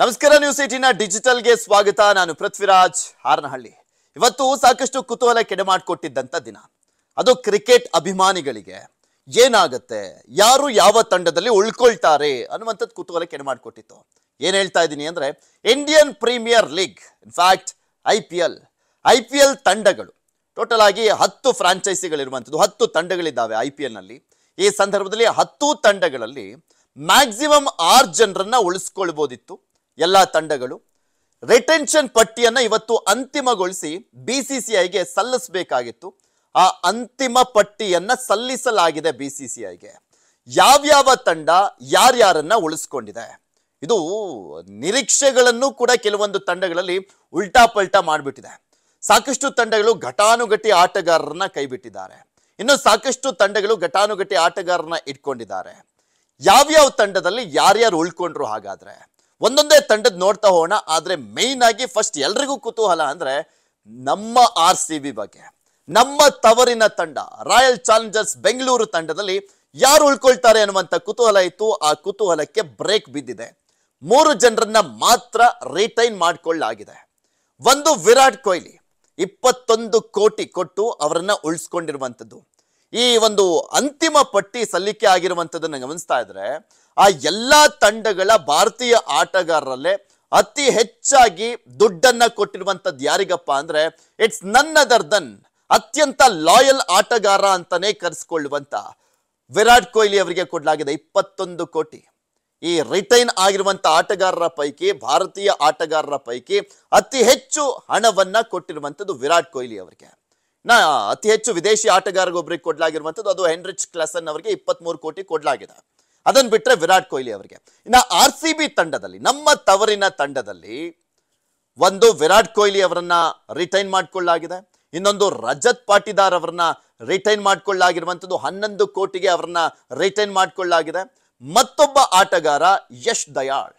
ನಮಸ್ಕಾರ ನ್ಯೂಸ್ ಏಟಿನ ಡಿಜಿಟಲ್ಗೆ ಸ್ವಾಗತ ನಾನು ಪೃಥ್ವಿರಾಜ್ ಹಾರನಹಳ್ಳಿ ಇವತ್ತು ಸಾಕಷ್ಟು ಕುತೂಹಲ ಕೆಡಮಾಡ್ಕೊಟ್ಟಿದ್ದಂಥ ದಿನ ಅದು ಕ್ರಿಕೆಟ್ ಅಭಿಮಾನಿಗಳಿಗೆ ಏನಾಗುತ್ತೆ ಯಾರು ಯಾವ ತಂಡದಲ್ಲಿ ಉಳ್ಕೊಳ್ತಾರೆ ಅನ್ನುವಂಥದ್ದು ಕುತೂಹಲ ಕೆಡಮಾಡ್ಕೊಟ್ಟಿತ್ತು ಏನ್ ಹೇಳ್ತಾ ಇದ್ದೀನಿ ಅಂದ್ರೆ Indian premier league in fact I P L I P L ತಂಡಗಳು ಟೋಟಲ್ ಆಗಿ ಹತ್ತು ಫ್ರಾಂಚೈಸಿಗಳಿರುವಂಥದ್ದು ಹತ್ತು ತಂಡಗಳಿದ್ದಾವೆ ಐ ಪಿ ನಲ್ಲಿ ಈ ಸಂದರ್ಭದಲ್ಲಿ ಹತ್ತು ತಂಡಗಳಲ್ಲಿ ಮ್ಯಾಕ್ಸಿಮಮ್ ಆರು ಜನರನ್ನ ಉಳಿಸ್ಕೊಳ್ಬೋದಿತ್ತು ಎಲ್ಲ ತಂಡಗಳು ರಿಟೆನ್ಷನ್ ಪಟ್ಟಿಯನ್ನು ಇವತ್ತು ಅಂತಿಮಗೊಳಿಸಿ ಬಿ ಸಿ ಸಿ ಐಗೆ ಸಲ್ಲಿಸಬೇಕಾಗಿತ್ತು ಆ ಅಂತಿಮ ಪಟ್ಟಿಯನ್ನು ಸಲ್ಲಿಸಲಾಗಿದೆ ಬಿ ಸಿ ಸಿ ಐಗೆ ಯಾವ್ಯಾವ ತಂಡ ಯಾರ್ಯಾರನ್ನ ಉಳಿಸ್ಕೊಂಡಿದೆ ಇದು ನಿರೀಕ್ಷೆಗಳನ್ನು ಕೂಡ ಕೆಲವೊಂದು ತಂಡಗಳಲ್ಲಿ ಉಲ್ಟಾ ಪಲ್ಟಾ ಮಾಡಿಬಿಟ್ಟಿದೆ ಸಾಕಷ್ಟು ತಂಡಗಳು ಘಟಾನುಘಟಿ ಆಟಗಾರರನ್ನ ಕೈಬಿಟ್ಟಿದ್ದಾರೆ ಇನ್ನು ಸಾಕಷ್ಟು ತಂಡಗಳು ಘಟಾನುಘಟಿ ಆಟಗಾರರನ್ನ ಇಟ್ಕೊಂಡಿದ್ದಾರೆ ಯಾವ್ಯಾವ ತಂಡದಲ್ಲಿ ಯಾರ್ಯಾರು ಉಳ್ಕೊಂಡ್ರು ಹಾಗಾದ್ರೆ ಒಂದೊಂದೇ ತಂಡದ ನೋಡ್ತಾ ಹೋಗೋಣ ಆದರೆ ಮೈನ್ ಆಗಿ ಫಸ್ಟ್ ಎಲ್ರಿಗೂ ಕುತೂಹಲ ಅಂದ್ರೆ ನಮ್ಮ ಆರ್ ಸಿ ಬಿ ಬಗ್ಗೆ ನಮ್ಮ ತವರಿನ ತಂಡ ರಾಯಲ್ ಚಾಲೆಂಜರ್ಸ್ ಬೆಂಗಳೂರು ತಂಡದಲ್ಲಿ ಯಾರು ಉಳ್ಕೊಳ್ತಾರೆ ಅನ್ನುವಂಥ ಕುತೂಹಲ ಇತ್ತು ಆ ಕುತೂಹಲಕ್ಕೆ ಬ್ರೇಕ್ ಬಿದ್ದಿದೆ ಮೂರು ಜನರನ್ನ ಮಾತ್ರ ರಿಟೈನ್ ಮಾಡಿಕೊಳ್ಳಲಾಗಿದೆ ಒಂದು ವಿರಾಟ್ ಕೊಹ್ಲಿ ಇಪ್ಪತ್ತೊಂದು ಕೋಟಿ ಕೊಟ್ಟು ಅವರನ್ನ ಉಳಿಸ್ಕೊಂಡಿರುವಂಥದ್ದು ಈ ಒಂದು ಅಂತಿಮ ಪಟ್ಟಿ ಸಲ್ಲಿಕೆ ಆಗಿರುವಂಥದ್ದನ್ನು ಗಮನಿಸ್ತಾ ಇದ್ರೆ ಆ ಎಲ್ಲ ತಂಡಗಳ ಭಾರತೀಯ ಆಟಗಾರರಲ್ಲೇ ಅತಿ ಹೆಚ್ಚಾಗಿ ದುಡ್ಡನ್ನ ಕೊಟ್ಟಿರುವಂಥದ್ದು ಯಾರಿಗಪ್ಪ ಅಂದ್ರೆ ಇಟ್ಸ್ ನನ್ ಅದರ್ ದನ್ ಅತ್ಯಂತ ಲಾಯಲ್ ಆಟಗಾರ ಅಂತಾನೆ ಕರೆಸ್ಕೊಳ್ಳುವಂತ ವಿರಾಟ್ ಕೊಹ್ಲಿ ಅವರಿಗೆ ಕೊಡಲಾಗಿದೆ ಇಪ್ಪತ್ತೊಂದು ಕೋಟಿ ಈ ರಿಟೈನ್ ಆಗಿರುವಂತ ಆಟಗಾರರ ಪೈಕಿ ಭಾರತೀಯ ಆಟಗಾರರ ಪೈಕಿ ಅತಿ ಹೆಚ್ಚು ಹಣವನ್ನ ಕೊಟ್ಟಿರುವಂಥದ್ದು ವಿರಾಟ್ ಕೊಹ್ಲಿ ಅವರಿಗೆ ನ ಅತಿ ಹೆಚ್ಚು ವಿದೇಶಿ ಆಟಗಾರಗೊಬ್ಬರಿಗೆ ಕೊಡಲಾಗಿರುವಂಥದ್ದು ಅದು ಹೆನ್ರಿಚ್ ಕ್ಲಸನ್ ಅವರಿಗೆ ಇಪ್ಪತ್ತ್ಮೂರು ಕೋಟಿ ಕೊಡಲಾಗಿದೆ ಅದನ್ನು ಬಿಟ್ಟರೆ ವಿರಾಟ್ ಕೊಹ್ಲಿ ಅವರಿಗೆ ಇನ್ನು ಆರ್ ಸಿ ಬಿ ತಂಡದಲ್ಲಿ ನಮ್ಮ ತವರಿನ ತಂಡದಲ್ಲಿ ಒಂದು ವಿರಾಟ್ ಕೊಹ್ಲಿ ಅವರನ್ನ ರಿಟೈನ್ ಮಾಡಿಕೊಳ್ಳಲಾಗಿದೆ ಇನ್ನೊಂದು ರಜತ್ ಪಾಟಿದಾರ್ ಅವರನ್ನ ರಿಟೈನ್ ಮಾಡಿಕೊಳ್ಳಲಾಗಿರುವಂಥದ್ದು ಹನ್ನೊಂದು ಕೋಟಿಗೆ ಅವರನ್ನ ರಿಟೈನ್ ಮಾಡಿಕೊಳ್ಳಲಾಗಿದೆ ಮತ್ತೊಬ್ಬ ಆಟಗಾರ ಯಶ್ ದಯಾಳ್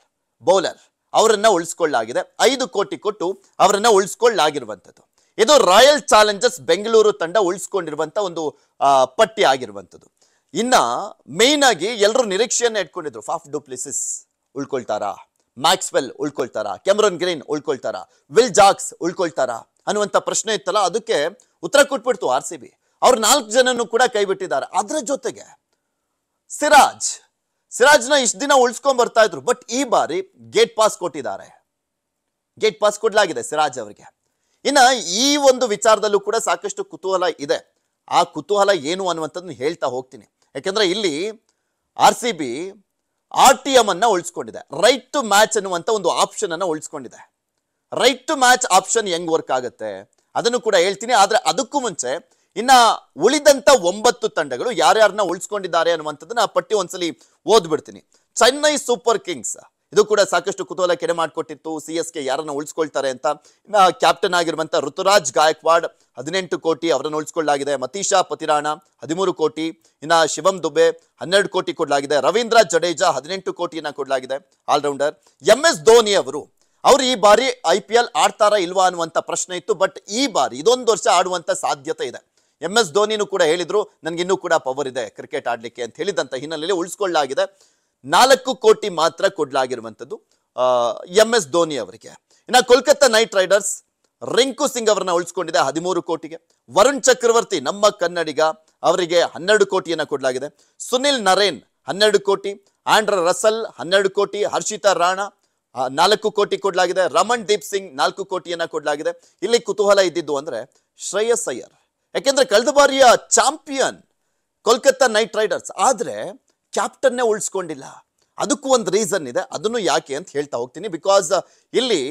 ಬೌಲರ್ ಅವರನ್ನ ಉಳಿಸ್ಕೊಳ್ಳಲಾಗಿದೆ ಐದು ಕೋಟಿ ಕೊಟ್ಟು ಅವರನ್ನ ಉಳಿಸ್ಕೊಳ್ಳಲಾಗಿರುವಂಥದ್ದು ಇದು ರಾಯಲ್ ಚಾಲೆಂಜರ್ಸ್ ಬೆಂಗಳೂರು ತಂಡ ಉಳಿಸ್ಕೊಂಡಿರುವಂಥ ಒಂದು ಪಟ್ಟಿ ಆಗಿರುವಂಥದ್ದು ಇನ್ನ ಮೇನ್ ಆಗಿ ಎಲ್ಲರೂ ನಿರೀಕ್ಷೆಯನ್ನ ಇಟ್ಕೊಂಡಿದ್ರು ಫಾಫ್ ಡುಪ್ಲಿಸಿಸ್ ಉಳ್ಕೊಳ್ತಾರಾ ಮ್ಯಾಕ್ಸ್ವೆಲ್ ಉಳ್ಕೊಳ್ತಾರಾ ಕ್ಯಾಮ್ರನ್ ಗ್ರೀನ್ ಉಳ್ಕೊಳ್ತಾರಾ ವಿಲ್ ಜಾಕ್ಸ್ ಉಳ್ಕೊಳ್ತಾರಾ ಅನ್ನುವಂಥ ಪ್ರಶ್ನೆ ಇತ್ತಲ್ಲ ಅದಕ್ಕೆ ಉತ್ತರ ಕೊಟ್ಬಿಡ್ತು ಆರ್ ಸಿ ಬಿ ಅವ್ರು ನಾಲ್ಕು ಜನನು ಕೂಡ ಕೈ ಬಿಟ್ಟಿದ್ದಾರೆ ಅದರ ಜೊತೆಗೆ ಸಿರಾಜ್ ಸಿರಾಜ್ನ ಇಷ್ಟು ದಿನ ಉಳಿಸ್ಕೊಂಡ್ ಬರ್ತಾ ಇದ್ರು ಬಟ್ ಈ ಬಾರಿ ಗೇಟ್ ಪಾಸ್ ಕೊಟ್ಟಿದ್ದಾರೆ ಗೇಟ್ ಪಾಸ್ ಕೊಡ್ಲಾಗಿದೆ ಸಿರಾಜ್ ಅವರಿಗೆ ಇನ್ನು ಈ ಒಂದು ವಿಚಾರದಲ್ಲೂ ಕೂಡ ಸಾಕಷ್ಟು ಕುತೂಹಲ ಇದೆ ಆ ಕುತೂಹಲ ಏನು ಅನ್ನುವಂಥದ್ದನ್ನು ಹೇಳ್ತಾ ಹೋಗ್ತೀನಿ ಯಾಕೆಂದರೆ ಇಲ್ಲಿ R C B R T M ಅನ್ನು ಉಳಿಸ್ಕೊಂಡಿದೆ ರೈಟ್ ಟು ಮ್ಯಾಚ್ ಅನ್ನುವಂಥ ಒಂದು ಆಪ್ಷನ್ ಅನ್ನು ಉಳಿಸ್ಕೊಂಡಿದೆ ರೈಟ್ ಟು ಮ್ಯಾಚ್ ಆಪ್ಷನ್ ಹೆಂಗ್ ವರ್ಕ್ ಆಗುತ್ತೆ ಅದನ್ನು ಕೂಡ ಹೇಳ್ತೀನಿ ಆದರೆ ಅದಕ್ಕೂ ಮುಂಚೆ ಇನ್ನ ಉಳಿದಂತ ಒಂಬತ್ತು ತಂಡಗಳು ಯಾರ್ಯಾರನ್ನ ಉಳಿಸ್ಕೊಂಡಿದ್ದಾರೆ ಅನ್ನುವಂಥದ್ದನ್ನ ಪಟ್ಟಿ ಒಂದ್ಸಲಿ ಓದ್ಬಿಡ್ತೀನಿ ಚೆನ್ನೈ ಸೂಪರ್ ಕಿಂಗ್ಸ್ ಇದು ಕೂಡ ಸಾಕಷ್ಟು ಕುತೂಹಲ ಕೆರೆ ಮಾಡಿಕೊಟ್ಟಿತ್ತು ಸಿ ಎಸ್ ಕೆ ಯಾರನ್ನ ಉಳಿಸ್ಕೊಳ್ತಾರೆ ಅಂತ ಕ್ಯಾಪ್ಟನ್ ಆಗಿರುವಂಥ ಋತುರಾಜ್ ಗಾಯಕ್ವಾಡ್ ಹದಿನೆಂಟು ಕೋಟಿ ಅವರನ್ನು ಉಳಿಸ್ಕೊಳ್ಳಲಾಗಿದೆ ಮತೀಶಾ ಪತಿರಾಣ ಹದಿಮೂರು ಕೋಟಿ ಇನ್ನ ಶಿವಂ ದುಬೆ ಹನ್ನೆರಡು ಕೋಟಿ ಕೊಡಲಾಗಿದೆ ರವೀಂದ್ರ ಜಡೇಜಾ ಹದಿನೆಂಟು ಕೋಟಿಯನ್ನ ಕೊಡಲಾಗಿದೆ ಆಲ್ರೌಂಡರ್ ಎಂ ಎಸ್ ಧೋನಿ ಅವರು ಅವ್ರು ಈ ಬಾರಿ ಐ ಪಿ ಎಲ್ ಆಡ್ತಾರಾ ಇಲ್ವಾ ಅನ್ನುವಂಥ ಪ್ರಶ್ನೆ ಇತ್ತು ಬಟ್ ಈ ಬಾರಿ ಇದೊಂದು ವರ್ಷ ಆಡುವಂತ ಸಾಧ್ಯತೆ ಇದೆ ಎಂ ಎಸ್ ಧೋನಿನೂ ಕೂಡ ಹೇಳಿದ್ರು ನನಗಿನ್ನೂ ಕೂಡ ಪವರ್ ಇದೆ ಕ್ರಿಕೆಟ್ ಆಡಲಿಕ್ಕೆ ಅಂತ ಹೇಳಿದಂತ ಹಿನ್ನೆಲೆಯಲ್ಲಿ ಉಳಿಸ್ಕೊಳ್ಳಲಾಗಿದೆ ನಾಲ್ಕು ಕೋಟಿ ಮಾತ್ರ ಕೊಡಲಾಗಿರುವಂಥದ್ದು ಎಂ ಎಸ್ ಧೋನಿ ಅವರಿಗೆ ಇನ್ನು ಕೋಲ್ಕತ್ತಾ ನೈಟ್ ರೈಡರ್ಸ್ ರಿಂಕು ಸಿಂಗ್ ಅವರನ್ನ ಉಳಿಸ್ಕೊಂಡಿದೆ ಹದಿಮೂರು ಕೋಟಿಗೆ ವರುಣ್ ಚಕ್ರವರ್ತಿ ನಮ್ಮ ಕನ್ನಡಿಗ ಅವರಿಗೆ ಹನ್ನೆರಡು ಕೋಟಿಯನ್ನು ಕೊಡಲಾಗಿದೆ ಸುನಿಲ್ ನರೇನ್ ಹನ್ನೆರಡು ಕೋಟಿ ಆಂಡ್ರ ರಸಲ್ ಹನ್ನೆರಡು ಕೋಟಿ ಹರ್ಷಿತಾ ರಾಣಾ ನಾಲ್ಕು ಕೋಟಿ ಕೊಡಲಾಗಿದೆ ರಮಣ್ ದೀಪ್ ಸಿಂಗ್ ನಾಲ್ಕು ಕೋಟಿಯನ್ನು ಕೊಡಲಾಗಿದೆ ಇಲ್ಲಿ ಕುತೂಹಲ ಇದ್ದಿದ್ದು ಅಂದರೆ ಶ್ರೇಯಸ್ ಅಯ್ಯರ್ ಯಾಕೆಂದರೆ ಕಳೆದ ಬಾರಿಯ ಚಾಂಪಿಯನ್ ಕೋಲ್ಕತ್ತಾ ನೈಟ್ ರೈಡರ್ಸ್ ಆದರೆ ಚಾಪ್ಟರ್ನೇ ಉಳಿಸ್ಕೊಂಡಿಲ್ಲ ಅದಕ್ಕೂ ಒಂದು ರೀಸನ್ ಇದೆ ಅದನ್ನು ಯಾಕೆ ಅಂತ ಹೇಳ್ತಾ ಹೋಗ್ತೀನಿ ಬಿಕಾಸ್ uh, ಇಲ್ಲಿ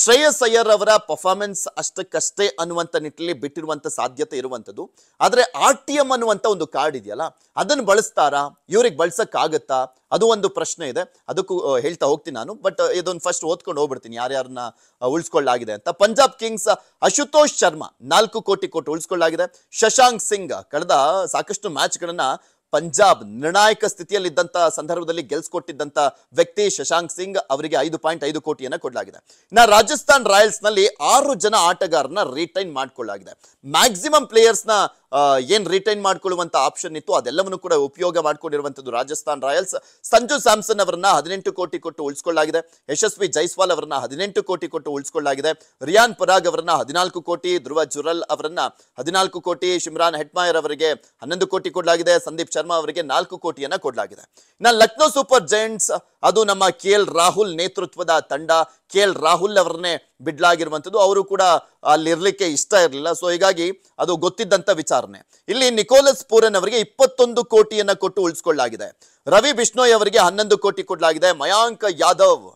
ಶ್ರೇಯಸ್ ಅಯ್ಯರ್ ಅವರ ಪರ್ಫಾರ್ಮೆನ್ಸ್ ಅಷ್ಟಕ್ಕಷ್ಟೇ ಅನ್ನುವಂಥ ನಿಟ್ಟಿನಲ್ಲಿ ಬಿಟ್ಟಿರುವಂಥ ಸಾಧ್ಯತೆ ಇರುವಂಥದ್ದು ಆದರೆ ಆರ್ ಟಿ ಎಮ್ ಅನ್ನುವಂಥ ಒಂದು ಕಾರ್ಡ್ ಇದೆಯಲ್ಲ ಅದನ್ನು ಬಳಸ್ತಾರಾ ಇವ್ರಿಗೆ ಬಳಸೋಕ್ಕಾಗತ್ತಾ ಅದು ಒಂದು ಪ್ರಶ್ನೆ ಇದೆ ಅದಕ್ಕೂ ಹೇಳ್ತಾ ಹೋಗ್ತೀನಿ ನಾನು ಬಟ್ ಇದೊಂದು ಫಸ್ಟ್ ಓದ್ಕೊಂಡು ಹೋಗ್ಬಿಡ್ತೀನಿ ಯಾರ್ಯಾರನ್ನ ಉಳಿಸ್ಕೊಳ್ಳಾಗಿದೆ ಅಂತ ಪಂಜಾಬ್ ಕಿಂಗ್ಸ್ ಅಶುತೋಷ್ ಶರ್ಮಾ ನಾಲ್ಕು ಕೋಟಿ ಕೋಟಿ ಉಳಿಸ್ಕೊಳ್ಳಾಗಿದೆ ಶಶಾಂಕ್ ಸಿಂಗ್ ಕಳೆದ ಸಾಕಷ್ಟು ಮ್ಯಾಚ್ಗಳನ್ನು ಪಂಜಾಬ್ ನಿರ್ಣಾಯಕ ಸ್ಥಿತಿಯಲ್ಲಿದ್ದಂತ ಸಂದರ್ಭದಲ್ಲಿ ಗೆಲ್ಸ್ಕೊಟ್ಟಿದ್ದಂತ ವ್ಯಕ್ತಿ ಶಶಾಂಕ್ ಸಿಂಗ್ ಅವರಿಗೆ ಐದು ಪಾಯಿಂಟ್ ಐದು ಕೋಟಿಯನ್ನ ಕೊಡಲಾಗಿದೆ ಇನ್ನ ರಾಜಸ್ಥಾನ್ ರಾಯಲ್ಸ್ ನಲ್ಲಿ ಆರು ಜನ ಆಟಗಾರನ ರಿಟೈನ್ ಮಾಡಿಕೊಳ್ಳಲಾಗಿದೆ ಮ್ಯಾಕ್ಸಿಮಮ್ ಪ್ಲೇಯರ್ಸ್ನ ಏನ್ ರಿಟೈನ್ ಮಾಡ್ಕೊಳ್ಳುವಂಥ ಆಪ್ಷನ್ ಇತ್ತು ಅದೆಲ್ಲವನ್ನು ಕೂಡ ಉಪಯೋಗ ಮಾಡಿಕೊಂಡಿರುವಂಥದ್ದು ರಾಜಸ್ಥಾನ್ ರಾಯಲ್ಸ್ ಸಂಜು ಸ್ಯಾಮ್ಸನ್ ಅವರನ್ನ ಹದಿನೆಂಟು ಕೋಟಿ ಕೊಟ್ಟು ಉಳಿಸ್ಕೊಳ್ಳಲಾಗಿದೆ ಯಶಸ್ವಿ ಜೈಸ್ವಾಲ್ ಅವರನ್ನ ಹದಿನೆಂಟು ಕೋಟಿ ಕೊಟ್ಟು ಉಳಿಸ್ಕೊಳ್ಳಲಾಗಿದೆ ರಿಯಾನ್ ಪರಾಗ್ ಅವರನ್ನ ಹದಿನಾಲ್ಕು ಕೋಟಿ ಧ್ರುವ ಜುರಲ್ ಅವರನ್ನ ಹದಿನಾಲ್ಕು ಕೋಟಿ ಶಿಮ್ರಾನ್ ಹೆಟ್ಮಾಯರ್ ಅವರಿಗೆ ಹನ್ನೊಂದು ಕೋಟಿ ಕೊಡಲಾಗಿದೆ ಸಂದೀಪ್ ಶರ್ಮಾ ಅವರಿಗೆ ನಾಲ್ಕು ಕೋಟಿಯನ್ನ ಕೊಡಲಾಗಿದೆ ಇನ್ನು ಲಕ್ನೋ ಸೂಪರ್ ಜೈಂಟ್ಸ್ ಅದು ನಮ್ಮ ಕೆ ಎಲ್ ರಾಹುಲ್ ನೇತೃತ್ವದ ತಂಡ ಕೆ ಎಲ್ ರಾಹುಲ್ ಅವರನ್ನೇ ಬಿಡ್ಲಾಗಿರುವಂಥದ್ದು ಅವರು ಕೂಡ ಅಲ್ಲಿರಲಿಕ್ಕೆ ಇಷ್ಟ ಇರಲಿಲ್ಲ ಸೊ ಹೀಗಾಗಿ ಅದು ಗೊತ್ತಿದ್ದಂಥ ವಿಚಾರಣೆ ಇಲ್ಲಿ ನಿಕೋಲಸ್ ಪೂರನ್ ಅವರಿಗೆ ಇಪ್ಪತ್ತೊಂದು ಕೋಟಿಯನ್ನು ಕೊಟ್ಟು ಉಳಿಸ್ಕೊಳ್ಳಲಾಗಿದೆ ರವಿ ಬಿಷ್ಣೋಯ್ ಅವರಿಗೆ ಹನ್ನೊಂದು ಕೋಟಿ ಕೊಡಲಾಗಿದೆ ಮಯಾಂಕ್ ಯಾದವ್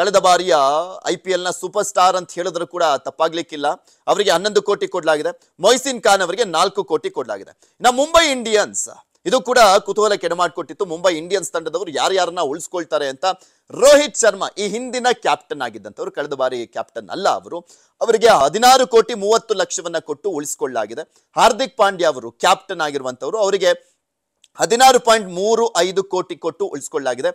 ಕಳೆದ ಬಾರಿಯ ಐ ಪಿ ಎಲ್ನ ಸೂಪರ್ ಸ್ಟಾರ್ ಅಂತ ಹೇಳಿದ್ರು ಕೂಡ ತಪ್ಪಾಗ್ಲಿಕ್ಕಿಲ್ಲ ಅವರಿಗೆ ಹನ್ನೊಂದು ಕೋಟಿ ಕೊಡಲಾಗಿದೆ ಮೊಯ್ಸಿನ್ ಖಾನ್ ಅವರಿಗೆ ನಾಲ್ಕು ಕೋಟಿ ಕೊಡಲಾಗಿದೆ ನಮ್ಮ ಮುಂಬೈ ಇಂಡಿಯನ್ಸ್ ಇದು ಕೂಡ ಕುತೂಹಲ ಕೆಡಮಾಡಿಕೊಟ್ಟಿತ್ತು ಮುಂಬೈ ಇಂಡಿಯನ್ಸ್ ತಂಡದವರು ಯಾರ್ಯಾರನ್ನ ಉಳಿಸ್ಕೊಳ್ತಾರೆ ಅಂತ ರೋಹಿತ್ ಶರ್ಮಾ ಈ ಹಿಂದಿನ ಕ್ಯಾಪ್ಟನ್ ಆಗಿದ್ದಂಥವ್ರು ಕಳೆದ ಬಾರಿ ಕ್ಯಾಪ್ಟನ್ ಅಲ್ಲ ಅವರು ಅವರಿಗೆ ಹದಿನಾರು ಕೋಟಿ ಮೂವತ್ತು ಲಕ್ಷವನ್ನ ಕೊಟ್ಟು ಉಳಿಸ್ಕೊಳ್ಳಲಾಗಿದೆ ಹಾರ್ದಿಕ್ ಪಾಂಡ್ಯ ಅವರು ಕ್ಯಾಪ್ಟನ್ ಆಗಿರುವಂಥವ್ರು ಅವರಿಗೆ ಹದಿನಾರು ಪಾಯಿಂಟ್ ಮೂರು ಐದು ಕೋಟಿ ಕೊಟ್ಟು ಉಳಿಸ್ಕೊಳ್ಳಲಾಗಿದೆ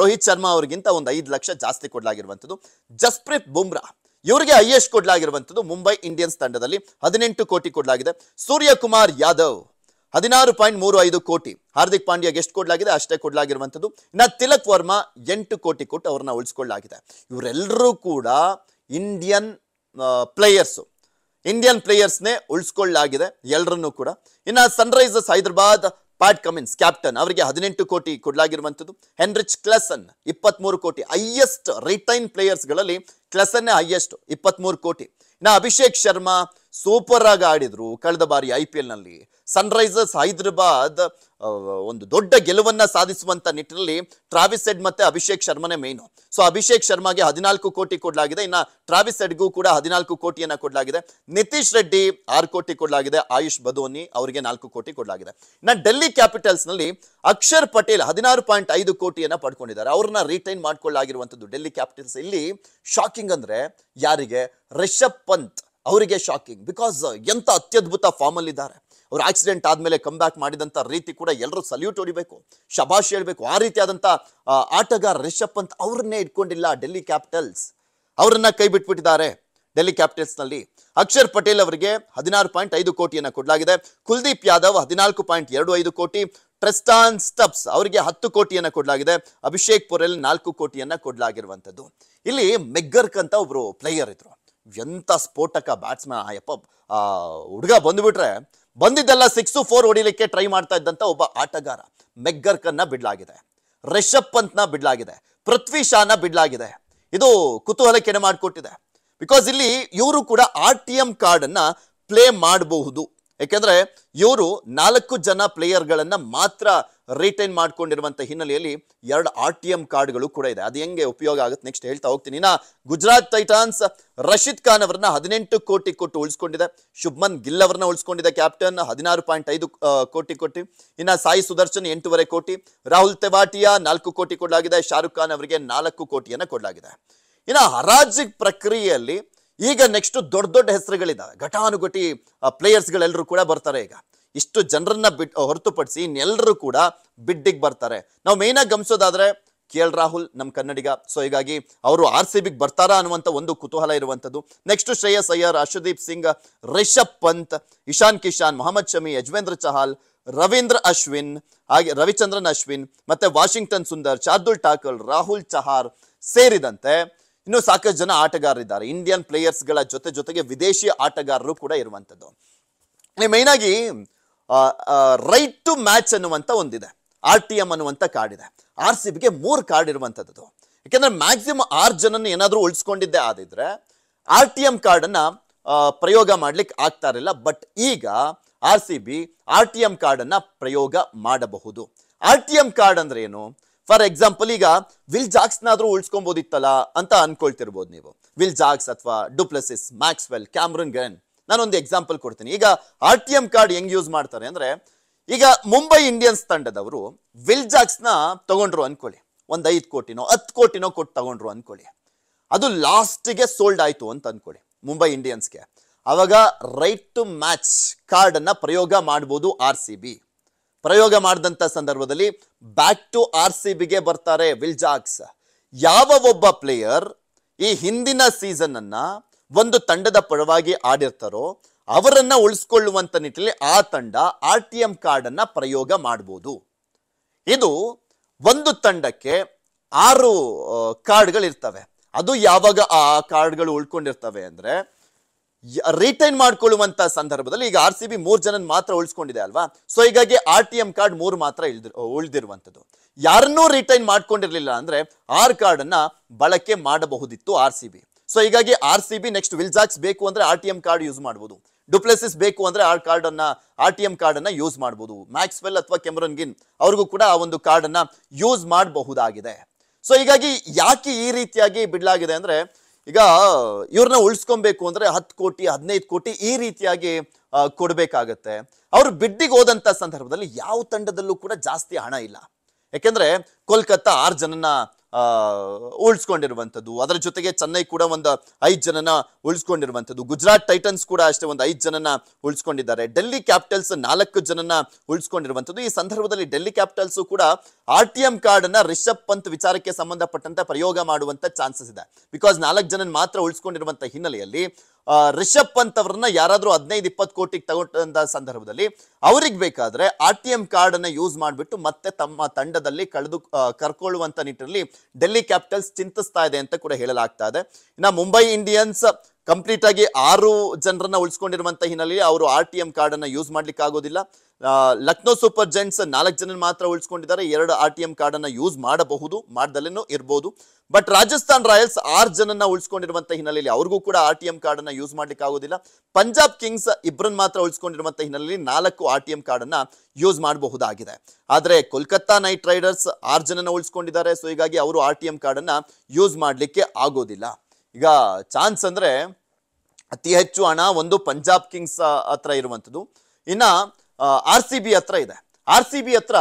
ರೋಹಿತ್ ಶರ್ಮಾ ಅವರಿಗಿಂತ ಒಂದು ಐದು ಲಕ್ಷ ಜಾಸ್ತಿ ಕೊಡಲಾಗಿರುವಂಥದ್ದು ಜಸ್ಪ್ರೀತ್ ಬುಮ್ರಾ ಇವರಿಗೆ ಐ ಎಸ್ ಕೊಡಲಾಗಿರುವಂಥದ್ದು ಮುಂಬೈ ಇಂಡಿಯನ್ಸ್ ತಂಡದಲ್ಲಿ ಹದಿನೆಂಟು ಕೋಟಿ ಕೊಡಲಾಗಿದೆ ಸೂರ್ಯಕುಮಾರ್ ಯಾದವ್ ಹದಿನಾರು ಪಾಯಿಂಟ್ ಮೂರು ಐದು ಕೋಟಿ ಹಾರ್ದಿಕ್ ಪಾಂಡ್ಯಗೆ ಎಷ್ಟು ಕೊಡಲಾಗಿದೆ ಅಷ್ಟೇ ಕೊಡಲಾಗಿರುವಂಥದ್ದು ಇನ್ನು ತಿಲಕ್ ವರ್ಮಾ ಎಂಟು ಕೋಟಿ ಕೊಟ್ಟು ಅವ್ರನ್ನ ಉಳಿಸ್ಕೊಳ್ಳಾಗಿದೆ ಇವರೆಲ್ಲರೂ ಕೂಡ ಇಂಡಿಯನ್ ಪ್ಲೇಯರ್ಸು ಇಂಡಿಯನ್ ಪ್ಲೇಯರ್ಸ್ನೇ ಉಳಿಸ್ಕೊಳ್ಳಾಗಿದೆ ಎಲ್ಲರನ್ನೂ ಕೂಡ ಇನ್ನು Sunrisers Hyderabad Pat Cummins captain ಅವರಿಗೆ ಹದಿನೆಂಟು ಕೋಟಿ ಕೊಡಲಾಗಿರುವಂಥದ್ದು ಹೆನ್ರಿಚ್ ಕ್ಲಸನ್ ಇಪ್ಪತ್ತ್ಮೂರು ಕೋಟಿ ಹೈಯೆಸ್ಟ್ ರಿಟೈನ್ ಪ್ಲೇಯರ್ಸ್ಗಳಲ್ಲಿ ಕ್ಲಸನ್ನೇ ಹೈಯೆಸ್ಟ್ ಇಪ್ಪತ್ತ್ಮೂರು ಕೋಟಿ ಇನ್ನು ಅಭಿಷೇಕ್ ಶರ್ಮಾ ಸೂಪರ್ ಆಗಿ ಆಡಿದ್ರು ಕಳೆದ ಬಾರಿ ಐ ಪಿ ಎಲ್ನಲ್ಲಿ ಸನ್ ರೈಸರ್ಸ್ ಹೈದರಾಬಾದ್ ಒಂದು ದೊಡ್ಡ ಗೆಲುವನ್ನು ಸಾಧಿಸುವಂಥ ನಿಟ್ಟಿನಲ್ಲಿ ಟ್ರಾವಿಸ್ ಸೆಡ್ ಮತ್ತು ಅಭಿಷೇಕ್ ಶರ್ಮನೇ ಮೇಯ್ನು ಸೊ ಅಭಿಷೇಕ್ ಶರ್ಮಾಗೆ ಹದಿನಾಲ್ಕು ಕೋಟಿ ಕೊಡಲಾಗಿದೆ ಇನ್ನು ಟ್ರಾವಿಸ್ ಸೆಡ್ಗೂ ಕೂಡ ಹದಿನಾಲ್ಕು ಕೋಟಿಯನ್ನು ಕೊಡಲಾಗಿದೆ ನಿತೀಶ್ ರೆಡ್ಡಿ ಆರು ಕೋಟಿ ಕೊಡಲಾಗಿದೆ ಆಯುಷ್ ಬದೋನಿ ಅವರಿಗೆ ನಾಲ್ಕು ಕೋಟಿ ಕೊಡಲಾಗಿದೆ ಇನ್ನು ಡೆಲ್ಲಿ ಕ್ಯಾಪಿಟಲ್ಸ್ನಲ್ಲಿ ಅಕ್ಷರ್ ಪಟೇಲ್ ಹದಿನಾರು ಪಾಯಿಂಟ್ ಐದು ಕೋಟಿಯನ್ನು ಪಡ್ಕೊಂಡಿದ್ದಾರೆ ಅವ್ರನ್ನ ರಿಟೈನ್ ಮಾಡ್ಕೊಳ್ಳಾಗಿರುವಂಥದ್ದು ಡೆಲ್ಲಿ ಕ್ಯಾಪಿಟಲ್ಸ್ ಇಲ್ಲಿ ಶಾಕಿಂಗ್ ಅಂದರೆ ಯಾರಿಗೆ ರಿಷಬ್ ಪಂತ್ ಅವರಿಗೆ ಶಾಕಿಂಗ್ ಬಿಕಾಸ್ ಎಂಥ ಅತ್ಯದ್ಭುತ ಇದ್ದಾರೆ ಅವ್ರು ಆಕ್ಸಿಡೆಂಟ್ ಆದಮೇಲೆ ಕಮ್ ಬ್ಯಾಕ್ ಮಾಡಿದಂಥ ರೀತಿ ಕೂಡ ಎಲ್ಲರೂ ಸಲ್ಯೂಟ್ ಹೊಡಿಬೇಕು ಶಬಾಷ್ ಹೇಳಬೇಕು ಆ ರೀತಿಯಾದಂಥ ಆಟಗಾರ ರಿಷಬ್ ಪಂತ್ ಅವ್ರನ್ನೇ ಇಟ್ಕೊಂಡಿಲ್ಲ ಡೆಲ್ಲಿ ಕ್ಯಾಪಿಟಲ್ಸ್ ಅವ್ರನ್ನ ಕೈ ಬಿಟ್ಬಿಟ್ಟಿದ್ದಾರೆ ಡೆಲ್ಲಿ ನಲ್ಲಿ ಅಕ್ಷರ್ ಪಟೇಲ್ ಅವರಿಗೆ ಹದಿನಾರು ಪಾಯಿಂಟ್ ಐದು ಕೋಟಿಯನ್ನು ಕೊಡಲಾಗಿದೆ ಕುಲ್ದೀಪ್ ಯಾದವ್ ಹದಿನಾಲ್ಕು ಪಾಯಿಂಟ್ ಎರಡು ಐದು ಕೋಟಿ ಟ್ರೆಸ್ಟಾನ್ ಸ್ಟಪ್ಸ್ ಅವರಿಗೆ ಹತ್ತು ಕೋಟಿಯನ್ನು ಕೊಡಲಾಗಿದೆ ಅಭಿಷೇಕ್ ಪೊರೆಲ್ ನಾಲ್ಕು ಕೋಟಿಯನ್ನ ಕೊಡಲಾಗಿರುವಂಥದ್ದು ಇಲ್ಲಿ ಮೆಗ್ಗರ್ಕ್ ಅಂತ ಒಬ್ಬರು ಪ್ಲೇಯರ್ ಇದ್ರು ಎಂಥ ಸ್ಫೋಟಕ ಬ್ಯಾಟ್ಸ್ಮನ್ ಆ ಯಪ್ಪ ಹುಡುಗ ಬಂದುಬಿಟ್ರೆ ಬಂದಿದ್ದೆಲ್ಲ ಸಿಕ್ಸು ಫೋರ್ ಹೊಡಿಲಿಕ್ಕೆ ಟ್ರೈ ಮಾಡ್ತಾ ಇದ್ದಂತ ಒಬ್ಬ ಆಟಗಾರ ಮೆಗ್ಗರ್ಕನ್ನ ಬಿಡ್ಲಾಗಿದೆ ರಿಷಬ್ ಪಂತ್ನ ಬಿಡ್ಲಾಗಿದೆ ಪೃಥ್ವಿ ಶಾನ ಬಿಡ್ಲಾಗಿದೆ ಇದು ಕುತೂಹಲ ಕೆಣೆ ಮಾಡಿಕೊಟ್ಟಿದೆ ಬಿಕಾಸ್ ಇಲ್ಲಿ ಇವರು ಕೂಡ ಆರ್ ಟಿ ಎಂ ಕಾರ್ಡನ್ನು ಪ್ಲೇ ಮಾಡಬಹುದು ಯಾಕೆಂದ್ರೆ ಇವರು ನಾಲ್ಕು ಜನ ಪ್ಲೇಯರ್ಗಳನ್ನು ಮಾತ್ರ ರಿಟೈನ್ ಮಾಡ್ಕೊಂಡಿರುವಂಥ ಹಿನ್ನೆಲೆಯಲ್ಲಿ ಎರಡು ಆರ್ ಟಿ ಎಂ ಕಾರ್ಡ್ಗಳು ಕೂಡ ಇದೆ ಅದು ಹೆಂಗೆ ಉಪಯೋಗ ಆಗುತ್ತೆ ನೆಕ್ಸ್ಟ್ ಹೇಳ್ತಾ ಹೋಗ್ತೀನಿ ಇನ್ನ ಗುಜರಾತ್ ಟೈಟಾನ್ಸ್ ರಶೀದ್ ಖಾನ್ ಅವರನ್ನ ಹದಿನೆಂಟು ಕೋಟಿ ಕೊಟ್ಟು ಉಳಿಸ್ಕೊಂಡಿದೆ ಶುಭ್ಮನ್ ಗಿಲ್ ಅವರನ್ನ ಉಳಿಸ್ಕೊಂಡಿದೆ ಕ್ಯಾಪ್ಟನ್ ಹದಿನಾರು ಪಾಯಿಂಟ್ ಐದು ಕೋಟಿ ಕೊಟ್ಟಿ ಇನ್ನ ಸಾಯಿ ಸುದರ್ಶನ್ ಎಂಟೂವರೆ ಕೋಟಿ ರಾಹುಲ್ ತೆವಾಟಿಯಾ ನಾಲ್ಕು ಕೋಟಿ ಕೊಡಲಾಗಿದೆ ಶಾರುಖ್ ಖಾನ್ ಅವರಿಗೆ ನಾಲ್ಕು ಕೋಟಿಯನ್ನು ಕೊಡಲಾಗಿದೆ ಇನ್ನ ಹರಾಜು ಪ್ರಕ್ರಿಯೆಯಲ್ಲಿ ಈಗ ನೆಕ್ಸ್ಟ್ ದೊಡ್ಡ ದೊಡ್ಡ ಹೆಸರುಗಳಿದ್ದಾವೆ ಘಟಾನುಘಟಿ ಪ್ಲೇಯರ್ಸ್ಗಳೆಲ್ಲರೂ ಕೂಡ ಬರ್ತಾರೆ ಈಗ ಇಷ್ಟು ಜನರನ್ನ ಬಿಟ್ ಹೊರತುಪಡಿಸಿ ಇನ್ನೆಲ್ಲರೂ ಕೂಡ ಬಿಡ್ಡಿಗೆ ಬರ್ತಾರೆ ನಾವು ಆಗಿ ಗಮನಿಸೋದಾದ್ರೆ ಕೆ ಎಲ್ ರಾಹುಲ್ ನಮ್ಮ ಕನ್ನಡಿಗ ಸೊ ಹೀಗಾಗಿ ಅವರು ಆರ್ ಸಿ ಬಿಗೆ ಬರ್ತಾರಾ ಅನ್ನುವಂಥ ಒಂದು ಕುತೂಹಲ ಇರುವಂಥದ್ದು ನೆಕ್ಸ್ಟ್ ಶ್ರೇಯಸ್ ಅಯ್ಯರ್ ಅಶ್ವದೀಪ್ ಸಿಂಗ್ ರಿಷಬ್ ಪಂತ್ ಇಶಾನ್ ಕಿಶಾನ್ ಮೊಹಮ್ಮದ್ ಶಮಿ ಯಜ್ವೇಂದ್ರ ಚಹಾಲ್ ರವೀಂದ್ರ ಅಶ್ವಿನ್ ಹಾಗೆ ರವಿಚಂದ್ರನ್ ಅಶ್ವಿನ್ ಮತ್ತೆ ವಾಷಿಂಗ್ಟನ್ ಸುಂದರ್ ಚಾರ್ದುಲ್ ಠಾಕರ್ ರಾಹುಲ್ ಚಹಾರ್ ಸೇರಿದಂತೆ ಇನ್ನೂ ಸಾಕಷ್ಟು ಜನ ಆಟಗಾರರಿದ್ದಾರೆ ಇಂಡಿಯನ್ ಪ್ಲೇಯರ್ಸ್ಗಳ ಜೊತೆ ಜೊತೆಗೆ ವಿದೇಶಿ ಆಟಗಾರರು ಕೂಡ ಇರುವಂಥದ್ದು ಮೇಯ್ನಾಗಿ ರೈಟ್ ಟು ಮ್ಯಾಚ್ ಅನ್ನುವಂಥ ಒಂದಿದೆ ಆರ್ ಟಿ ಎಮ್ ಅನ್ನುವಂಥ ಕಾರ್ಡ್ ಇದೆ ಆರ್ ಸಿ ಬಿಗೆ ಮೂರು ಕಾರ್ಡ್ ಇರುವಂಥದ್ದು ಯಾಕೆಂದರೆ ಮ್ಯಾಕ್ಸಿಮಮ್ ಆರು ಜನನ ಏನಾದರೂ ಉಳಿಸ್ಕೊಂಡಿದ್ದೇ ಆದಿದ್ರೆ ಆರ್ ಟಿ ಎಮ್ ಕಾರ್ಡನ್ನು ಪ್ರಯೋಗ ಮಾಡಲಿಕ್ಕೆ ಆಗ್ತಾ ಇರಲಿಲ್ಲ ಬಟ್ ಈಗ R C B R T M ಕಾರ್ಡನ್ನು ಪ್ರಯೋಗ ಮಾಡಬಹುದು ಆರ್ ಟಿ ಎಮ್ ಕಾರ್ಡ್ ಅಂದ್ರೆ ಏನು ಫಾರ್ ಎಕ್ಸಾಂಪಲ್ ಈಗ ವಿಲ್ ಜಾಕ್ಸ್ನಾದರೂ ಉಳಿಸ್ಕೊಬೋದಿತ್ತಲ್ಲ ಅಂತ ಅನ್ಕೊಳ್ತಿರ್ಬೋದು ನೀವು ವಿಲ್ ಜಾಕ್ಸ್ ಅಥವಾ ಡುಪ್ಲಸಿಸ್ ಮ್ಯಾಕ್ಸ್ವೆಲ್ ಕ್ಯಾಮ್ರನ್ ಗ್ರೆನ್ ನಾನೊಂದು ಎಕ್ಸಾಂಪಲ್ ಕೊಡ್ತೀನಿ ಈಗ ಆರ್ ಟಿ ಎಂ ಕಾರ್ಡ್ ಹೆಂಗ್ ಯೂಸ್ ಮಾಡ್ತಾರೆ ಅಂದ್ರೆ ಈಗ ಮುಂಬೈ ಇಂಡಿಯನ್ಸ್ ತಂಡದವರು ವಿಲ್ ನ ತಗೊಂಡ್ರು ಅನ್ಕೊಳ್ಳಿ ಒಂದು ಐದು ಕೋಟಿನೋ ಹತ್ತು ಕೋಟಿನೋ ಕೊಟ್ಟು ತಗೊಂಡ್ರು ಅನ್ಕೊಳ್ಳಿ ಅದು ಲಾಸ್ಟ್ಗೆ ಸೋಲ್ಡ್ ಆಯಿತು ಅಂತ ಅನ್ಕೊಳ್ಳಿ ಮುಂಬೈ ಇಂಡಿಯನ್ಸ್ಗೆ ಅವಾಗ ರೈಟ್ ಟು ಮ್ಯಾಚ್ ಕಾರ್ಡನ್ನು ಪ್ರಯೋಗ ಮಾಡ್ಬೋದು ಆರ್ ಸಿ ಬಿ ಪ್ರಯೋಗ ಮಾಡಿದಂಥ ಸಂದರ್ಭದಲ್ಲಿ ಬ್ಯಾಕ್ ಟು ಆರ್ ಸಿ ಬಿಗೆ ಬರ್ತಾರೆ ವಿಲ್ ಜಾಕ್ಸ್ ಯಾವ ಒಬ್ಬ ಪ್ಲೇಯರ್ ಈ ಹಿಂದಿನ ಸೀಸನ್ ಅನ್ನ ಒಂದು ತಂಡದ ಪರವಾಗಿ ಆಡಿರ್ತಾರೋ ಅವರನ್ನ ಉಳಿಸ್ಕೊಳ್ಳುವಂಥ ನಿಟ್ಟಿನಲ್ಲಿ ಆ ತಂಡ ಆರ್ ಟಿ ಎಂ ಕಾರ್ಡನ್ನು ಪ್ರಯೋಗ ಮಾಡ್ಬೋದು ಇದು ಒಂದು ತಂಡಕ್ಕೆ ಆರು ಕಾರ್ಡ್ಗಳಿರ್ತವೆ ಅದು ಯಾವಾಗ ಆ ಕಾರ್ಡ್ಗಳು ಉಳ್ಕೊಂಡಿರ್ತವೆ ಅಂದರೆ ರಿಟೈನ್ ಮಾಡ್ಕೊಳ್ಳುವಂಥ ಸಂದರ್ಭದಲ್ಲಿ ಈಗ ಆರ್ ಸಿ ಬಿ ಮೂರು ಜನ ಮಾತ್ರ ಉಳಿಸ್ಕೊಂಡಿದೆ ಅಲ್ವಾ ಸೊ ಹೀಗಾಗಿ ಆರ್ ಟಿ ಎಂ ಕಾರ್ಡ್ ಮೂರು ಮಾತ್ರ ಇಳ್ದಿರ್ ಉಳಿದಿರುವಂಥದ್ದು ಯಾರನ್ನೂ ರಿಟೈನ್ ಮಾಡ್ಕೊಂಡಿರಲಿಲ್ಲ ಅಂದರೆ ಆರ್ ಕಾರ್ಡನ್ನು ಬಳಕೆ ಮಾಡಬಹುದಿತ್ತು ಆರ್ ಸಿ ಬಿ ಸೊ ಹೀಗಾಗಿ R C B next Will Jacks ಬೇಕು ಅಂದ್ರೆ R T M card use ಮಾಡಬಹುದು ಡುಪ್ಲೆಸಿಸ್ ಬೇಕು ಅಂದ್ರೆ ಆ ಕಾರ್ಡ್ ಅನ್ನ ಆರ್ ಟಿ ಎಂ ಕಾರ್ಡ್ ಅನ್ನ ಯೂಸ್ ಮಾಡಬಹುದು ಮ್ಯಾಕ್ಸ್ವೆಲ್ ಅಥವಾ ಕೆಮರನ್ ಗಿನ್ ಅವ್ರಿಗೂ ಕೂಡ ಆ ಒಂದು ಕಾರ್ಡ್ ಅನ್ನ ಯೂಸ್ ಮಾಡಬಹುದಾಗಿದೆ ಸೊ ಹೀಗಾಗಿ ಯಾಕೆ ಈ ರೀತಿಯಾಗಿ ಬಿಡಲಾಗಿದೆ ಅಂದ್ರೆ ಈಗ ಇವ್ರನ್ನ ಉಳಿಸ್ಕೊಬೇಕು ಅಂದ್ರೆ ಹತ್ತು ಕೋಟಿ ಹದಿನೈದು ಕೋಟಿ ಈ ರೀತಿಯಾಗಿ ಕೊಡಬೇಕಾಗತ್ತೆ ಅವರು ಬಿಡ್ಡಿಗೆ ಹೋದಂಥ ಸಂದರ್ಭದಲ್ಲಿ ಯಾವ ತಂಡದಲ್ಲೂ ಕೂಡ ಜಾಸ್ತಿ ಹಣ ಇಲ್ಲ ಯಾಕೆಂದ್ರೆ ಕೋಲ್ಕತ್ತಾ ಆರು ಜನನ ಉಳಿಸ್ಕೊಂಡಿರುವಂಥದ್ದು ಅದರ ಜೊತೆಗೆ ಚೆನ್ನೈ ಕೂಡ ಒಂದು ಐದು ಜನನ ಉಳಿಸ್ಕೊಂಡಿರುವಂಥದ್ದು ಗುಜರಾತ್ ಟೈಟನ್ಸ್ ಕೂಡ ಅಷ್ಟೇ ಒಂದು ಐದು ಜನನ ಉಳಿಸ್ಕೊಂಡಿದ್ದಾರೆ ಡೆಲ್ಲಿ ಕ್ಯಾಪಿಟಲ್ಸ್ ನಾಲ್ಕು ಜನನ ಉಳಿಸ್ಕೊಂಡಿರುವಂಥದ್ದು ಈ ಸಂದರ್ಭದಲ್ಲಿ ಡೆಲ್ಲಿ ಕ್ಯಾಪಿಟಲ್ಸ್ ಕೂಡ ಆರ್ ಟಿ ಎಂ ಕಾರ್ಡನ್ನು ರಿಷಬ್ ಪಂತ್ ವಿಚಾರಕ್ಕೆ ಸಂಬಂಧಪಟ್ಟಂತೆ ಪ್ರಯೋಗ ಮಾಡುವಂಥ ಚಾನ್ಸಸ್ ಇದೆ ಬಿಕಾಸ್ ನಾಲ್ಕು ಜನ ಮಾತ್ರ ಉಳಿಸ್ಕೊಂಡಿರುವಂಥ ಹಿನ್ನೆಲೆಯಲ್ಲಿ ರಿಷಬ್ ಪಂತ್ ಯಾರಾದರೂ ಯಾರಾದ್ರೂ ಹದಿನೈದು ಇಪ್ಪತ್ತು ಕೋಟಿಗೆ ತಗೊಂಡ ಸಂದರ್ಭದಲ್ಲಿ ಅವ್ರಿಗೆ ಬೇಕಾದ್ರೆ ಆರ್ ಟಿ ಎಂ ಕಾರ್ಡ್ ಅನ್ನ ಯೂಸ್ ಮಾಡಿಬಿಟ್ಟು ಮತ್ತೆ ತಮ್ಮ ತಂಡದಲ್ಲಿ ಕಳೆದು ಕರ್ಕೊಳ್ಳುವಂತ ನಿಟ್ಟಿನಲ್ಲಿ ಡೆಲ್ಲಿ ಕ್ಯಾಪಿಟಲ್ಸ್ ಚಿಂತಿಸ್ತಾ ಇದೆ ಅಂತ ಕೂಡ ಹೇಳಲಾಗ್ತಾ ಇದೆ ಇನ್ನು ಮುಂಬೈ ಇಂಡಿಯನ್ಸ್ ಕಂಪ್ಲೀಟ್ ಆಗಿ ಆರು ಜನರನ್ನ ಉಳಿಸ್ಕೊಂಡಿರುವಂತ ಹಿನ್ನೆಲೆಯಲ್ಲಿ ಅವರು ಆರ್ ಟಿ ಎಂ ಕಾರ್ಡ್ ಅನ್ನ ಯೂಸ್ ಮಾಡ್ಲಿಕ್ಕೆ ಆಗೋದಿಲ್ಲ ಲಕ್ನೋ ಸೂಪರ್ ಜೈಂಟ್ಸ್ ನಾಲ್ಕು ಜನ ಮಾತ್ರ ಉಳಿಸ್ಕೊಂಡಿದ್ದಾರೆ ಎರಡು ಆರ್ ಟಿ ಎಂ ಕಾರ್ಡ್ ಅನ್ನ ಯೂಸ್ ಮಾಡಬಹುದು ಮಾಡ್ದಲೇನೂ ಇರಬಹುದು ಬಟ್ ರಾಜಸ್ಥಾನ್ ರಾಯಲ್ಸ್ ಆರು ಜನನ ಉಳಿಸ್ಕೊಂಡಿರುವಂತಹ ಹಿನ್ನೆಲೆಯಲ್ಲಿ ಅವ್ರಿಗೂ ಕೂಡ ಆರ್ ಟಿ ಎಂ ಕಾರ್ಡ್ ಅನ್ನ ಯೂಸ್ ಮಾಡ್ಲಿಕ್ಕೆ ಆಗೋದಿಲ್ಲ ಪಂಜಾಬ್ ಕಿಂಗ್ಸ್ ಇಬ್ಬರನ್ನ ಮಾತ್ರ ಉಳಿಸ್ಕೊಂಡಿರುವಂತಹ ಹಿನ್ನೆಲೆಯಲ್ಲಿ ನಾಲ್ಕು ಆರ್ ಟಿ ಎಂ ಕಾರ್ಡ್ ಅನ್ನ ಯೂಸ್ ಮಾಡಬಹುದಾಗಿದೆ ಆದರೆ ಕೋಲ್ಕತ್ತಾ ನೈಟ್ ರೈಡರ್ಸ್ ಆರು ಜನನ ಉಳಿಸ್ಕೊಂಡಿದ್ದಾರೆ ಸೊ ಹೀಗಾಗಿ ಅವರು ಆರ್ ಟಿ ಎಂ ಕಾರ್ಡ್ ಅನ್ನ ಯೂಸ್ ಮಾಡಲಿಕ್ಕೆ ಆಗೋದಿಲ್ಲ ಈಗ ಚಾನ್ಸ್ ಅಂದ್ರೆ ಅತಿ ಹೆಚ್ಚು ಹಣ ಒಂದು ಪಂಜಾಬ್ ಕಿಂಗ್ಸ್ ಹತ್ರ ಇರುವಂಥದ್ದು ಇನ್ನ ಆರ್ ಸಿ ಬಿ ಹತ್ರ ಇದೆ ಆರ್ ಸಿ ಬಿ ಹತ್ರ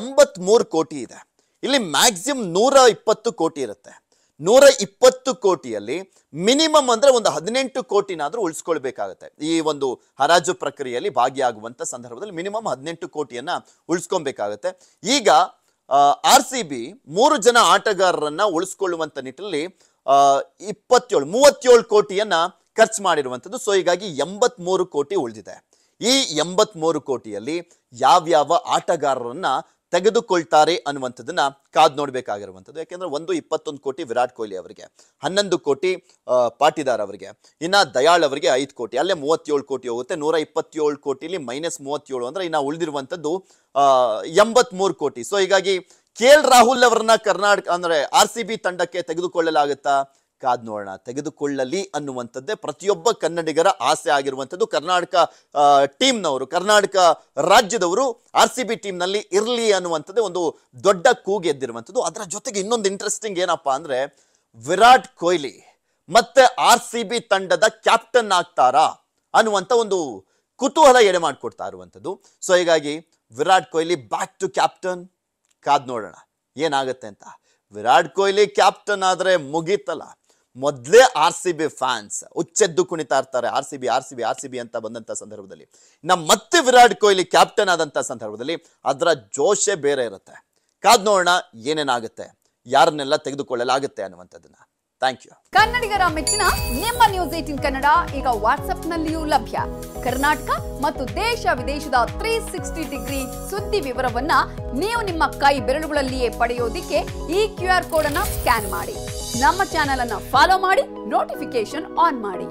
ಎಂಬತ್ಮೂರು ಕೋಟಿ ಇದೆ ಇಲ್ಲಿ ಮ್ಯಾಕ್ಸಿಮಮ್ ನೂರ ಇಪ್ಪತ್ತು ಕೋಟಿ ಇರುತ್ತೆ ನೂರ ಇಪ್ಪತ್ತು ಕೋಟಿಯಲ್ಲಿ ಮಿನಿಮಮ್ ಅಂದರೆ ಒಂದು ಹದಿನೆಂಟು ಕೋಟಿನಾದರೂ ಉಳಿಸ್ಕೊಳ್ಬೇಕಾಗತ್ತೆ ಈ ಒಂದು ಹರಾಜು ಪ್ರಕ್ರಿಯೆಯಲ್ಲಿ ಭಾಗಿಯಾಗುವಂಥ ಸಂದರ್ಭದಲ್ಲಿ ಮಿನಿಮಮ್ ಹದಿನೆಂಟು ಕೋಟಿಯನ್ನು ಉಳಿಸ್ಕೊಬೇಕಾಗತ್ತೆ ಈಗ ಆರ್ ಸಿ ಬಿ ಮೂರು ಜನ ಆಟಗಾರರನ್ನು ಉಳಿಸ್ಕೊಳ್ಳುವಂಥ ನಿಟ್ಟಿನಲ್ಲಿ ಇಪ್ಪತ್ತೇಳು ಮೂವತ್ತೇಳು ಕೋಟಿಯನ್ನು ಖರ್ಚು ಮಾಡಿರುವಂಥದ್ದು ಸೊ ಹೀಗಾಗಿ ಎಂಬತ್ಮೂರು ಕೋಟಿ ಉಳಿದಿದೆ ಈ ಎಂಬತ್ಮೂರು ಕೋಟಿಯಲ್ಲಿ ಯಾವ್ಯಾವ ಆಟಗಾರರನ್ನ ತೆಗೆದುಕೊಳ್ತಾರೆ ಅನ್ನುವಂಥದ್ದನ್ನ ಕಾದ್ ನೋಡ್ಬೇಕಾಗಿರುವಂಥದ್ದು ಯಾಕೆಂದ್ರೆ ಒಂದು ಇಪ್ಪತ್ತೊಂದು ಕೋಟಿ ವಿರಾಟ್ ಕೊಹ್ಲಿ ಅವರಿಗೆ ಹನ್ನೊಂದು ಕೋಟಿ ಪಾಟಿದಾರ್ ಅವರಿಗೆ ಇನ್ನ ದಯಾಳ್ ಅವರಿಗೆ ಐದು ಕೋಟಿ ಅಲ್ಲೇ ಮೂವತ್ತೇಳು ಕೋಟಿ ಹೋಗುತ್ತೆ ನೂರ ಇಪ್ಪತ್ತೇಳು ಕೋಟಿಲಿ ಮೈನಸ್ ಮೂವತ್ತೇಳು ಅಂದ್ರೆ ಇನ್ನ ಉಳಿದಿರುವಂಥದ್ದು ಎಂಬತ್ಮೂರು ಕೋಟಿ ಸೊ ಹೀಗಾಗಿ ಕೆ ಎಲ್ ರಾಹುಲ್ ಅವರನ್ನ ಕರ್ನಾಟಕ ಅಂದ್ರೆ ಆರ್ ಸಿ ಬಿ ತಂಡಕ್ಕೆ ತೆಗೆದುಕೊಳ್ಳಲಾಗುತ್ತಾ ಕಾದ್ ನೋಡೋಣ ತೆಗೆದುಕೊಳ್ಳಲಿ ಅನ್ನುವಂಥದ್ದೇ ಪ್ರತಿಯೊಬ್ಬ ಕನ್ನಡಿಗರ ಆಸೆ ಆಗಿರುವಂಥದ್ದು ಕರ್ನಾಟಕ ಟೀಮ್ನವರು ಕರ್ನಾಟಕ ರಾಜ್ಯದವರು ಆರ್ ಸಿ ಬಿ ಟೀಮ್ನಲ್ಲಿ ಇರಲಿ ಅನ್ನುವಂಥದ್ದೇ ಒಂದು ದೊಡ್ಡ ಕೂಗಿ ಎದ್ದಿರುವಂಥದ್ದು ಅದರ ಜೊತೆಗೆ ಇನ್ನೊಂದು ಇಂಟ್ರೆಸ್ಟಿಂಗ್ ಏನಪ್ಪಾ ಅಂದರೆ ವಿರಾಟ್ ಕೊಹ್ಲಿ ಮತ್ತೆ ಆರ್ ಸಿ ಬಿ ತಂಡದ ಕ್ಯಾಪ್ಟನ್ ಆಗ್ತಾರಾ ಅನ್ನುವಂಥ ಒಂದು ಕುತೂಹಲ ಎಡೆ ಮಾಡಿಕೊಡ್ತಾ ಇರುವಂಥದ್ದು ಸೊ ಹೀಗಾಗಿ Virat Kohli back to captain ಕಾದ್ ನೋಡೋಣ ಏನಾಗುತ್ತೆ ಅಂತ ವಿರಾಟ್ ಕೊಹ್ಲಿ ಕ್ಯಾಪ್ಟನ್ ಆದರೆ ಮುಗೀತಲ್ಲ ಮೊದಲೇ ಆರ್ ಸಿ ಬಿ ಫ್ಯಾನ್ಸ್ ಉಚ್ಚೆದ್ದು ಕುಣಿತಾ ಇರ್ತಾರೆ R C B R C B R C B ಅಂತ ಬಂದಂಥ ಸಂದರ್ಭದಲ್ಲಿ ನಮ್ಮ ಮತ್ತೆ ವಿರಾಟ್ ಕೊಹ್ಲಿ ಕ್ಯಾಪ್ಟನ್ ಆದಂಥ ಸಂದರ್ಭದಲ್ಲಿ ಅದರ ಜೋಶೆ ಬೇರೆ ಇರುತ್ತೆ ಕಾದ್ ನೋಡೋಣ ಏನೇನಾಗುತ್ತೆ ಯಾರನ್ನೆಲ್ಲ ತೆಗೆದುಕೊಳ್ಳಲಾಗುತ್ತೆ ಅನ್ನುವಂಥದ್ದನ್ನ ಥ್ಯಾಂಕ್ ಯು ಕನ್ನಡಿಗರ ಮೆಚ್ಚಿನ ನಿಮ್ಮ ನ್ಯೂಸ್ ಏಟಿನ್ ಕನ್ನಡ ಈಗ ವಾಟ್ಸ್ಆಪ್ನಲ್ಲಿಯೂ ಲಭ್ಯ ಕರ್ನಾಟಕ ಮತ್ತು ದೇಶ ವಿದೇಶದ ತ್ರೀ ಸಿಕ್ಸ್ಟಿ ಡಿಗ್ರಿ ಸುದ್ದಿ ವಿವರವನ್ನ ನೀವು ನಿಮ್ಮ ಕೈ ಬೆರಳುಗಳಲ್ಲಿಯೇ ಪಡೆಯೋದಿಕ್ಕೆ ಈ ಕ್ಯೂ ಆರ್ ಕೋಡ್ ಅನ್ನ ಸ್ಕ್ಯಾನ್ ಮಾಡಿ ನಮ್ಮ ಚಾನೆಲ್ ಅನ್ನು ಫಾಲೋ ಮಾಡಿ ನೋಟಿಫಿಕೇಶನ್ ಆನ್ ಮಾಡಿ